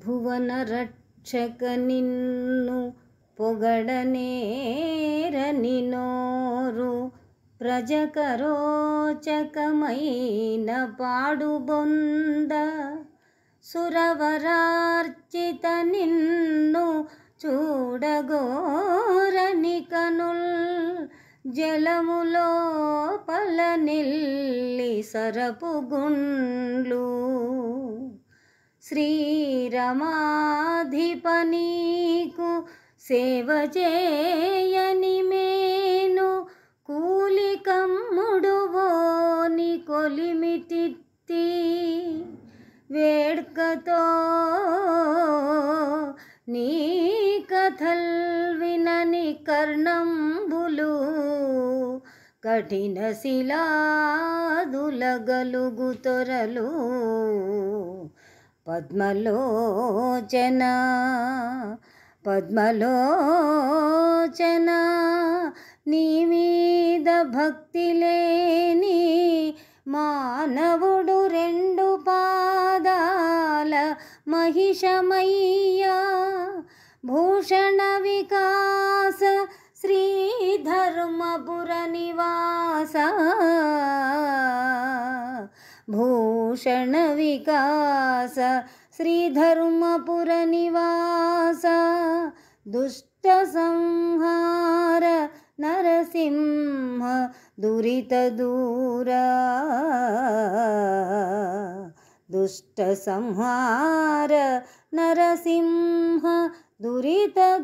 భువన రక్షక నిన్ను పొగడనేరని నోరు ప్రజకరోచకమైన పాడుబొంద సురవరార్చిత నిన్ను చూడగోరని కనుల్ జలములో పల నిల్లి సరపు గుండ్లు శ్రీరమాధిపనీకు సేవ చేయని మేను కూలికమ్ముడువోని కొలిమిటి వేడ్కతో నీ కథల్ వినని కర్ణంబులు కఠిన శిలాదులగలుగు తొరలు పద్మలోచన పద్మలోచన నీ మీద భక్తి లేని మానవుడు రెండు పాదాల మహిషమయ్యా భూషణ వికాస శ్రీధర్మపుర నివాస భూ ूषणविकास श्रीधर्मपुरनिवास दुष्टसंहार नरसिंह दुरितदूर दुष्टसंहार नरसिंह दुरितदूर